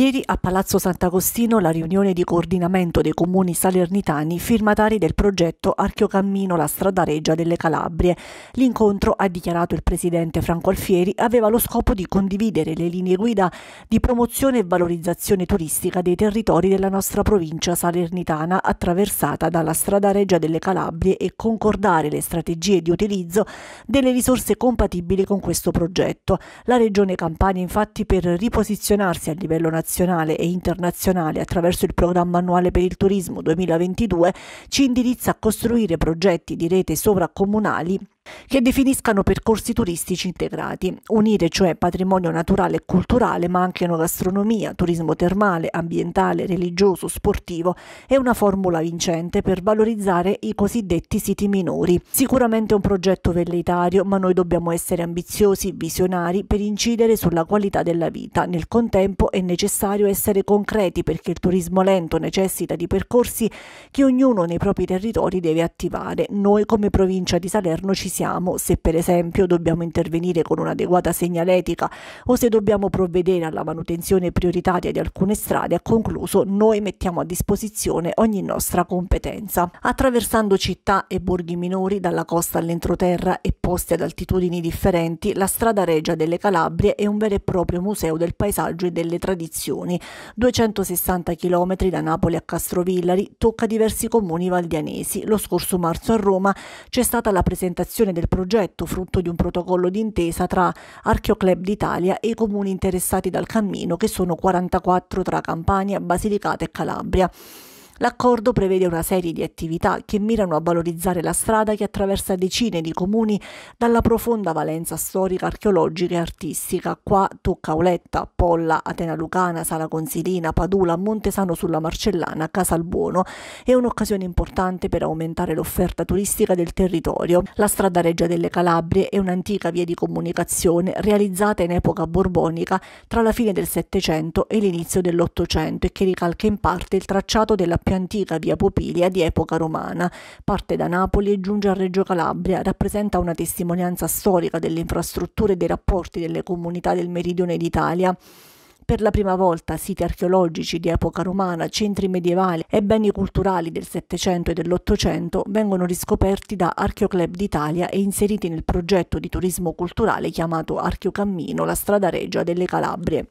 Ieri a Palazzo Sant'Agostino la riunione di coordinamento dei comuni salernitani firmatari del progetto Archiocammino la stradareggia delle Calabrie. L'incontro, ha dichiarato il presidente Franco Alfieri, aveva lo scopo di condividere le linee guida di promozione e valorizzazione turistica dei territori della nostra provincia salernitana attraversata dalla stradareggia delle Calabrie e concordare le strategie di utilizzo delle risorse compatibili con questo progetto. La regione Campania infatti per riposizionarsi a livello nazionale nazionale e internazionale attraverso il programma annuale per il turismo 2022 ci indirizza a costruire progetti di rete sovracomunali che definiscano percorsi turistici integrati, unire cioè patrimonio naturale e culturale ma anche gastronomia, turismo termale, ambientale, religioso, sportivo è una formula vincente per valorizzare i cosiddetti siti minori. Sicuramente un progetto velleitario ma noi dobbiamo essere ambiziosi, visionari per incidere sulla qualità della vita. Nel contempo è necessario essere concreti perché il turismo lento necessita di percorsi che ognuno nei propri territori deve attivare. Noi come provincia di Salerno ci siamo pensiamo, se per esempio dobbiamo intervenire con un'adeguata segnaletica o se dobbiamo provvedere alla manutenzione prioritaria di alcune strade, ha concluso, noi mettiamo a disposizione ogni nostra competenza. Attraversando città e borghi minori dalla costa all'entroterra e posti ad altitudini differenti, la strada regia delle Calabrie è un vero e proprio museo del paesaggio e delle tradizioni. 260 km da Napoli a Castrovillari tocca diversi comuni valdianesi. Lo scorso marzo a Roma c'è stata la presentazione realizzazione del progetto frutto di un protocollo d'intesa tra Archeoclub d'Italia e i comuni interessati dal cammino che sono 44 tra Campania, Basilicata e Calabria. L'accordo prevede una serie di attività che mirano a valorizzare la strada che attraversa decine di comuni dalla profonda valenza storica, archeologica e artistica. Qua Toccauletta, Polla, Atena Lucana, Sala Consilina, Padula, Montesano sulla Marcellana, Casalbuono è un'occasione importante per aumentare l'offerta turistica del territorio. La strada Reggia delle Calabrie è un'antica via di comunicazione realizzata in epoca borbonica tra la fine del Settecento e l'inizio dell'Ottocento e che ricalca in parte il tracciato della più antica via Popilia di epoca romana. Parte da Napoli e giunge a Reggio Calabria, rappresenta una testimonianza storica delle infrastrutture e dei rapporti delle comunità del meridione d'Italia per la prima volta siti archeologici di epoca romana, centri medievali e beni culturali del Settecento e dell'Ottocento vengono riscoperti da Archeoclub d'Italia e inseriti nel progetto di turismo culturale chiamato Archeocammino, la strada regia delle Calabrie.